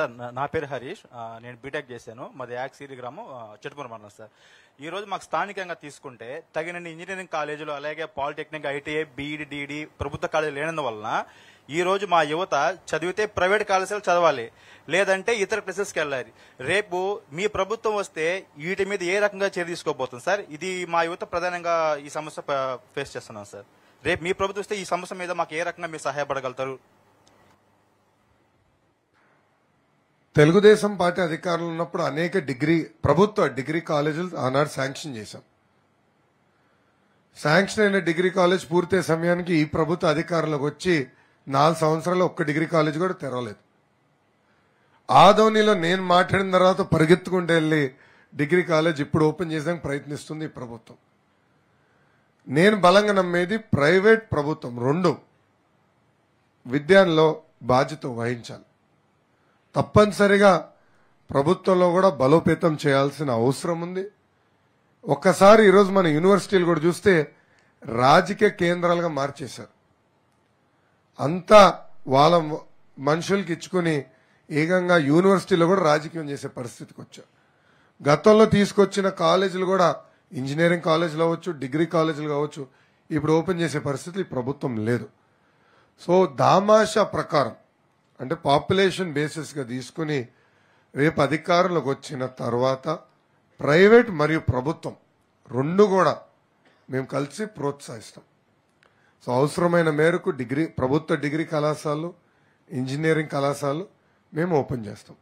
sir నా పేరు హరీష్ నేను బీటెక్ చేశాను మాది యాక్సీరి గ్రామం చిట్టుపూర్ మండలం సార్ ఈ రోజు మాకు స్థానికంగా తీసుకుంటే తగినన్ని ఇంజనీరింగ్ కాలేజీలు అలాగే పాలిటెక్నిక్ ఐటీఐ బీఈడి డిఈడి ప్రభుత్వ కాలేజీలు లేనందువలన ఈ రోజు మా యువత చదివితే ప్రైవేట్ కాలేజీలు చదవాలి లేదంటే ఇతర ప్లేసెస్కి వెళ్ళాలి రేపు మీ ప్రభుత్వం వస్తే వీటి మీద ఏ రకంగా చర్య తీసుకోబోతుంది సార్ ఇది మా యువత ప్రధానంగా ఈ సమస్య ఫేస్ చేస్తున్నాం సార్ రేపు మీ ప్రభుత్వం వస్తే ఈ సమస్య మీద మాకు ఏ రకంగా మీరు సహాయపడగలుగుతారు తెలుగుదేశం పార్టీ అధికారంలో ఉన్నప్పుడు అనేక డిగ్రీ ప్రభుత్వ డిగ్రీ కాలేజీలు ఆనాడు శాంక్షన్ చేశాం శాంక్షన్ అయిన డిగ్రీ కాలేజ్ పూర్తయ్యే సమయానికి ఈ ప్రభుత్వ అధికారంలోకి వచ్చి నాలుగు సంవత్సరాలు ఒక్క డిగ్రీ కాలేజ్ కూడా తెరవలేదు ఆదోనిలో నేను మాట్లాడిన తర్వాత పరిగెత్తుకుంటూ వెళ్ళి డిగ్రీ కాలేజ్ ఇప్పుడు ఓపెన్ చేసేందుకు ప్రయత్నిస్తుంది ఈ ప్రభుత్వం నేను బలంగా నమ్మేది ప్రైవేట్ ప్రభుత్వం రెండు విద్యాలో బాధ్యత వహించాలి తప్పనిసరిగా ప్రభుత్వంలో కూడా బలోపేతం చేయాల్సిన అవసరం ఉంది ఒక్కసారి ఈరోజు మన యూనివర్సిటీలు కూడా చూస్తే రాజకీయ కేంద్రాలుగా మార్చేశారు అంతా వాళ్ళ మనుషులకి ఇచ్చుకుని ఏకంగా యూనివర్సిటీలో కూడా రాజకీయం చేసే పరిస్థితికి వచ్చారు గతంలో తీసుకొచ్చిన కాలేజీలు కూడా ఇంజనీరింగ్ కాలేజీలు అవ్వచ్చు డిగ్రీ కాలేజీలు కావచ్చు ఇప్పుడు ఓపెన్ చేసే పరిస్థితి ప్రభుత్వం లేదు సో దామాషా ప్రకారం అంటే పాపులేషన్ బేసిస్గా తీసుకుని రేపు అధికారంలోకి వచ్చిన తర్వాత ప్రైవేట్ మరియు ప్రభుత్వం రెండు కూడా మేము కలిసి ప్రోత్సహిస్తాం సో అవసరమైన మేరకు డిగ్రీ ప్రభుత్వ డిగ్రీ కళాశాలలు ఇంజనీరింగ్ కళాశాలలు మేము ఓపెన్ చేస్తాం